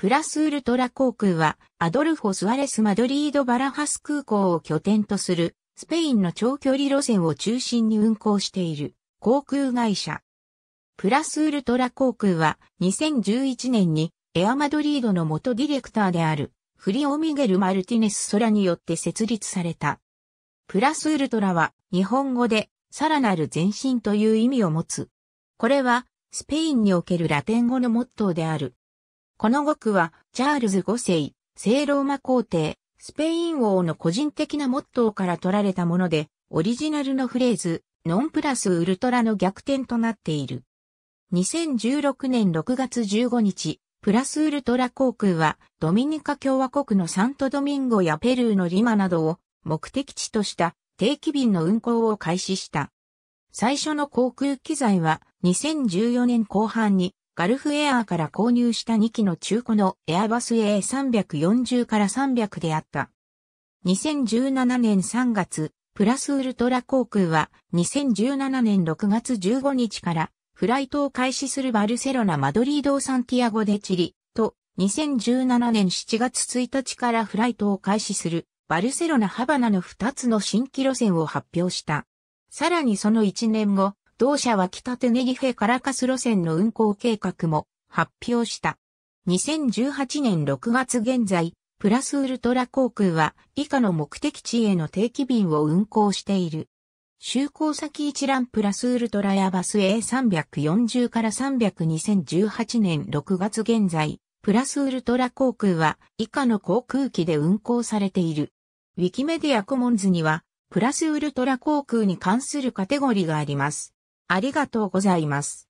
プラスウルトラ航空は、アドルフォ・スアレス・マドリード・バラハス空港を拠点とする、スペインの長距離路線を中心に運航している、航空会社。プラスウルトラ航空は、2011年に、エアマドリードの元ディレクターである、フリオ・ミゲル・マルティネス・ソラによって設立された。プラスウルトラは、日本語で、さらなる前進という意味を持つ。これは、スペインにおけるラテン語のモットーである。この語句は、チャールズ5世、聖ローマ皇帝、スペイン王の個人的なモットーから取られたもので、オリジナルのフレーズ、ノンプラスウルトラの逆転となっている。2016年6月15日、プラスウルトラ航空は、ドミニカ共和国のサントドミンゴやペルーのリマなどを目的地とした定期便の運航を開始した。最初の航空機材は2014年後半にガルフエアーから購入した2機の中古のエアバス A340 から300であった。2017年3月、プラスウルトラ航空は2017年6月15日からフライトを開始するバルセロナ・マドリード・サンティアゴ・デチリと2017年7月1日からフライトを開始するバルセロナ・ハバナの2つの新規路線を発表した。さらにその1年後、同社は北テネギフェカラカス路線の運行計画も発表した。2018年6月現在、プラスウルトラ航空は以下の目的地への定期便を運行している。就航先一覧プラスウルトラやバス A340 から3002018年6月現在、プラスウルトラ航空は以下の航空機で運行されている。ウィキメディアコモンズには、プラスウルトラ航空に関するカテゴリーがあります。ありがとうございます。